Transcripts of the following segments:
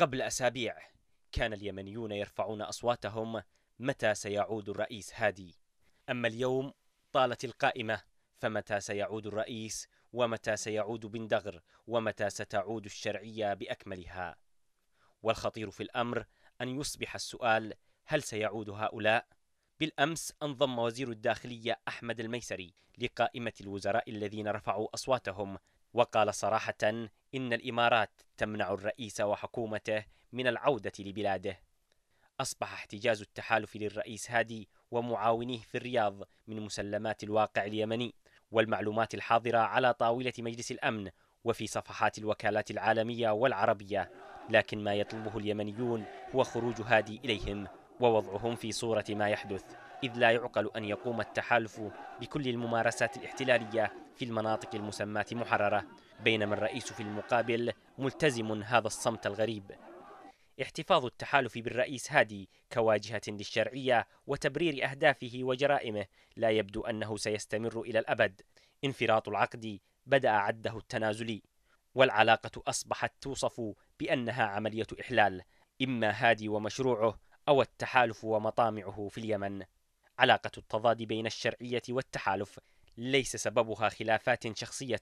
قبل أسابيع كان اليمنيون يرفعون أصواتهم متى سيعود الرئيس هادي أما اليوم طالت القائمة فمتى سيعود الرئيس ومتى سيعود بن دغر ومتى ستعود الشرعية بأكملها والخطير في الأمر أن يصبح السؤال هل سيعود هؤلاء؟ بالأمس أنضم وزير الداخلية أحمد الميسري لقائمة الوزراء الذين رفعوا أصواتهم وقال صراحة إن الإمارات تمنع الرئيس وحكومته من العودة لبلاده. أصبح احتجاز التحالف للرئيس هادي ومعاونيه في الرياض من مسلمات الواقع اليمني والمعلومات الحاضرة على طاولة مجلس الأمن وفي صفحات الوكالات العالمية والعربية، لكن ما يطلبه اليمنيون هو خروج هادي إليهم ووضعهم في صورة ما يحدث. إذ لا يعقل أن يقوم التحالف بكل الممارسات الاحتلالية في المناطق المسماة محررة بينما الرئيس في المقابل ملتزم هذا الصمت الغريب احتفاظ التحالف بالرئيس هادي كواجهة للشرعية وتبرير أهدافه وجرائمه لا يبدو أنه سيستمر إلى الأبد انفراط العقد بدأ عده التنازلي والعلاقة أصبحت توصف بأنها عملية إحلال إما هادي ومشروعه أو التحالف ومطامعه في اليمن علاقة التضاد بين الشرعية والتحالف ليس سببها خلافات شخصية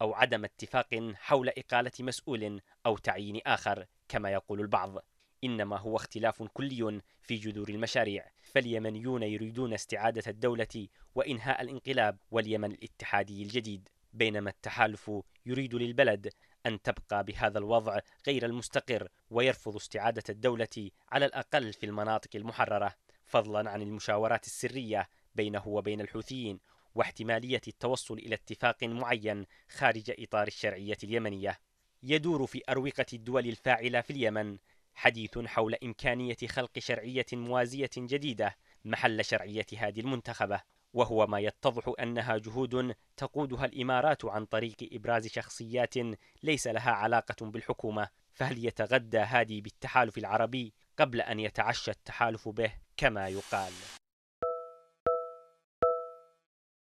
أو عدم اتفاق حول إقالة مسؤول أو تعيين آخر كما يقول البعض إنما هو اختلاف كلي في جذور المشاريع فاليمنيون يريدون استعادة الدولة وإنهاء الانقلاب واليمن الاتحادي الجديد بينما التحالف يريد للبلد أن تبقى بهذا الوضع غير المستقر ويرفض استعادة الدولة على الأقل في المناطق المحررة فضلا عن المشاورات السرية بينه وبين الحوثيين واحتمالية التوصل إلى اتفاق معين خارج إطار الشرعية اليمنية. يدور في أروقة الدول الفاعلة في اليمن حديث حول إمكانية خلق شرعية موازية جديدة محل شرعية هذه المنتخبة، وهو ما يتضح أنها جهود تقودها الإمارات عن طريق إبراز شخصيات ليس لها علاقة بالحكومة، فهل يتغدى هادي بالتحالف العربي قبل أن يتعشى التحالف به؟ كما يقال